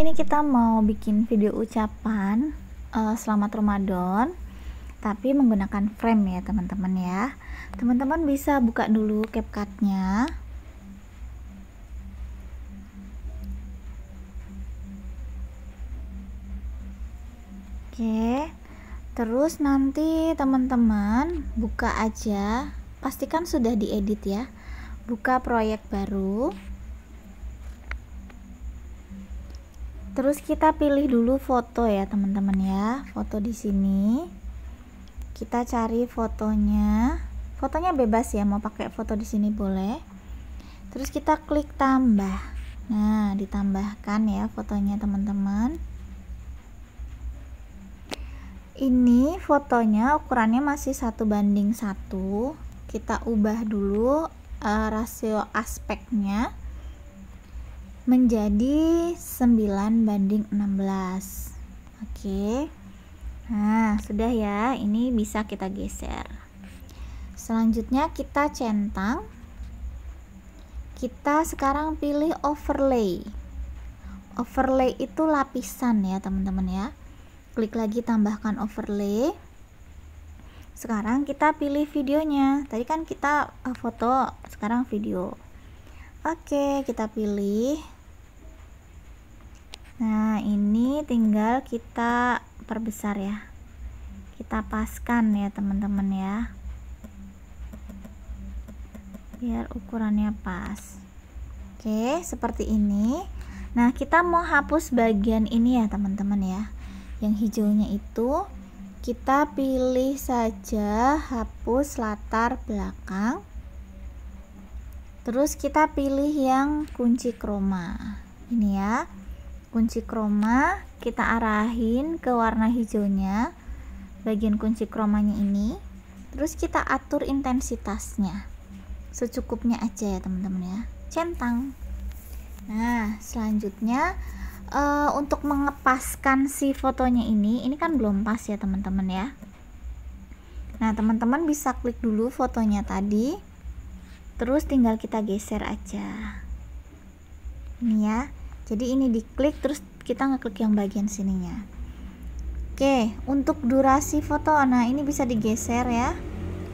ini kita mau bikin video ucapan uh, selamat Ramadan tapi menggunakan frame ya teman-teman ya. Teman-teman bisa buka dulu capcutnya. Oke. Terus nanti teman-teman buka aja, pastikan sudah diedit ya. Buka proyek baru. Terus kita pilih dulu foto ya, teman-teman ya. Foto di sini. Kita cari fotonya. Fotonya bebas ya, mau pakai foto di sini boleh. Terus kita klik tambah. Nah, ditambahkan ya fotonya, teman-teman. Ini fotonya ukurannya masih satu banding satu. Kita ubah dulu uh, rasio aspeknya menjadi 9 banding 16 oke nah sudah ya ini bisa kita geser selanjutnya kita centang kita sekarang pilih overlay overlay itu lapisan ya teman-teman ya klik lagi tambahkan overlay sekarang kita pilih videonya tadi kan kita eh, foto sekarang video Oke, kita pilih. Nah, ini tinggal kita perbesar ya. Kita paskan ya, teman-teman ya. Biar ukurannya pas. Oke, seperti ini. Nah, kita mau hapus bagian ini ya, teman-teman ya. Yang hijaunya itu kita pilih saja hapus latar belakang terus kita pilih yang kunci kroma ini ya kunci kroma kita arahin ke warna hijaunya bagian kunci kromanya ini terus kita atur intensitasnya secukupnya aja ya teman-teman ya centang nah selanjutnya uh, untuk mengepaskan si fotonya ini ini kan belum pas ya teman-teman ya nah teman-teman bisa klik dulu fotonya tadi terus tinggal kita geser aja ini ya jadi ini diklik terus kita ngeklik yang bagian sininya oke untuk durasi foto nah ini bisa digeser ya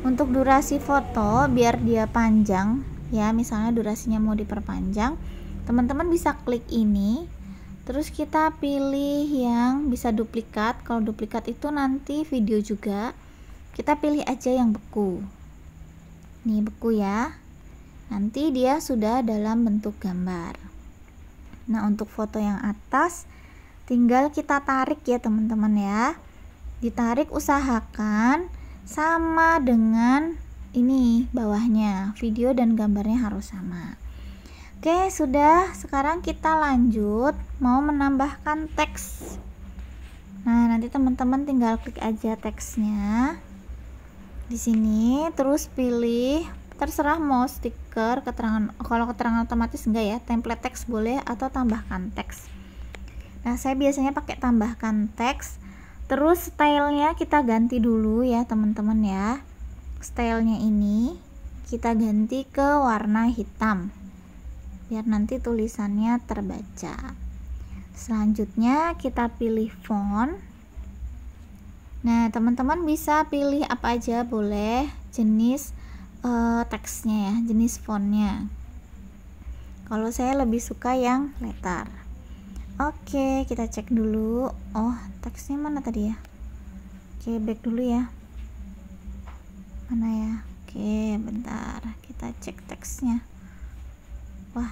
untuk durasi foto biar dia panjang ya misalnya durasinya mau diperpanjang teman-teman bisa klik ini terus kita pilih yang bisa duplikat kalau duplikat itu nanti video juga kita pilih aja yang beku nih beku ya nanti dia sudah dalam bentuk gambar nah untuk foto yang atas tinggal kita tarik ya teman-teman ya ditarik usahakan sama dengan ini bawahnya video dan gambarnya harus sama Oke, sudah. Sekarang kita lanjut mau menambahkan teks. Nah, nanti teman-teman tinggal klik aja teksnya di sini, terus pilih terserah mau stiker keterangan kalau keterangan otomatis enggak ya template teks boleh atau tambahkan teks nah saya biasanya pakai tambahkan teks terus stylenya kita ganti dulu ya teman-teman ya stylenya ini kita ganti ke warna hitam biar nanti tulisannya terbaca selanjutnya kita pilih font nah teman-teman bisa pilih apa aja boleh jenis uh, teksnya ya jenis fontnya kalau saya lebih suka yang letter oke kita cek dulu oh teksnya mana tadi ya oke back dulu ya mana ya oke bentar kita cek teksnya wah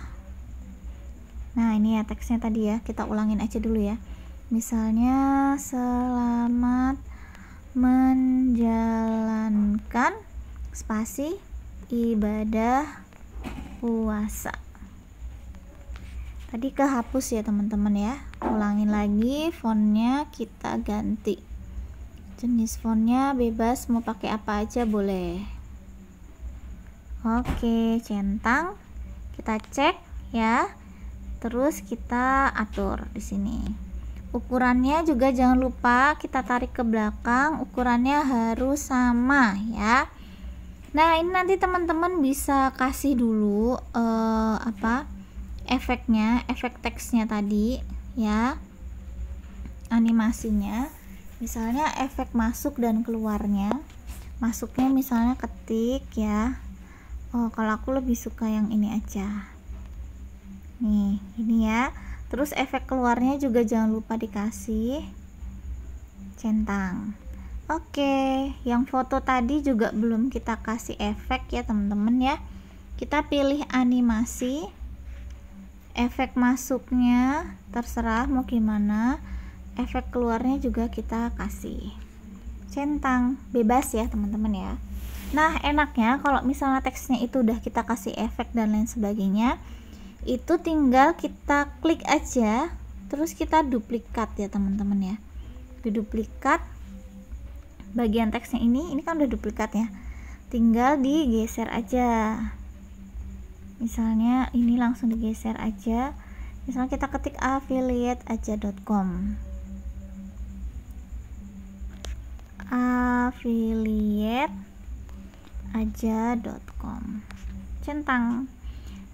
nah ini ya teksnya tadi ya kita ulangin aja dulu ya misalnya selamat menjalankan spasi ibadah puasa tadi kehapus ya teman-teman ya ulangin lagi fontnya kita ganti jenis fontnya bebas mau pakai apa aja boleh oke centang kita cek ya terus kita atur di sini ukurannya juga jangan lupa kita tarik ke belakang ukurannya harus sama ya Nah, ini nanti teman-teman bisa kasih dulu uh, apa? efeknya, efek teksnya tadi ya. Animasinya. Misalnya efek masuk dan keluarnya. Masuknya misalnya ketik ya. Oh, kalau aku lebih suka yang ini aja. Nih, ini ya. Terus efek keluarnya juga jangan lupa dikasih centang. Oke, yang foto tadi juga belum kita kasih efek ya teman-teman ya. Kita pilih animasi, efek masuknya terserah mau gimana, efek keluarnya juga kita kasih. Centang, bebas ya teman-teman ya. Nah enaknya kalau misalnya teksnya itu udah kita kasih efek dan lain sebagainya, itu tinggal kita klik aja, terus kita duplikat ya teman-teman ya. Diduplikat, bagian teksnya ini ini kan udah duplikat ya tinggal digeser aja misalnya ini langsung digeser aja misalnya kita ketik affiliate aja.com affiliate aja.com centang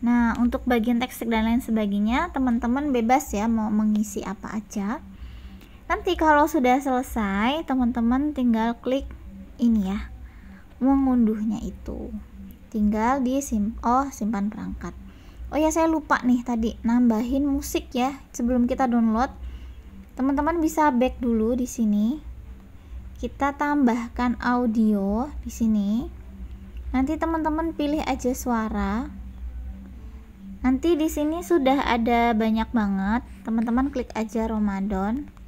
Nah, untuk bagian teks dan lain sebagainya, teman-teman bebas ya mau mengisi apa aja. Nanti kalau sudah selesai, teman-teman tinggal klik ini ya. Mengunduhnya itu. Tinggal di sim oh simpan perangkat. Oh ya, saya lupa nih tadi nambahin musik ya sebelum kita download. Teman-teman bisa back dulu di sini. Kita tambahkan audio di sini. Nanti teman-teman pilih aja suara. Nanti di sini sudah ada banyak banget. Teman-teman klik aja Ramadan.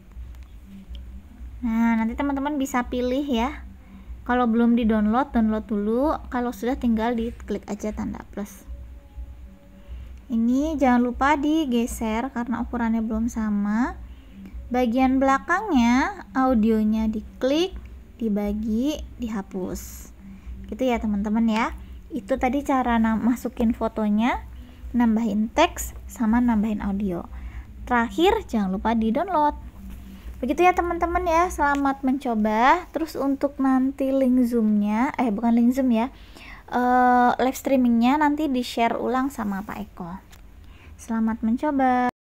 Nah, nanti teman-teman bisa pilih ya. Kalau belum di-download, download dulu. Kalau sudah tinggal diklik aja tanda plus. Ini jangan lupa digeser karena ukurannya belum sama. Bagian belakangnya audionya diklik, dibagi, dihapus. Gitu ya, teman-teman ya. Itu tadi cara masukin fotonya, nambahin teks sama nambahin audio. Terakhir, jangan lupa di-download. Begitu ya teman-teman ya, selamat mencoba. Terus untuk nanti link zoomnya, eh bukan link zoom ya, uh, live streamingnya nanti di share ulang sama Pak Eko. Selamat mencoba.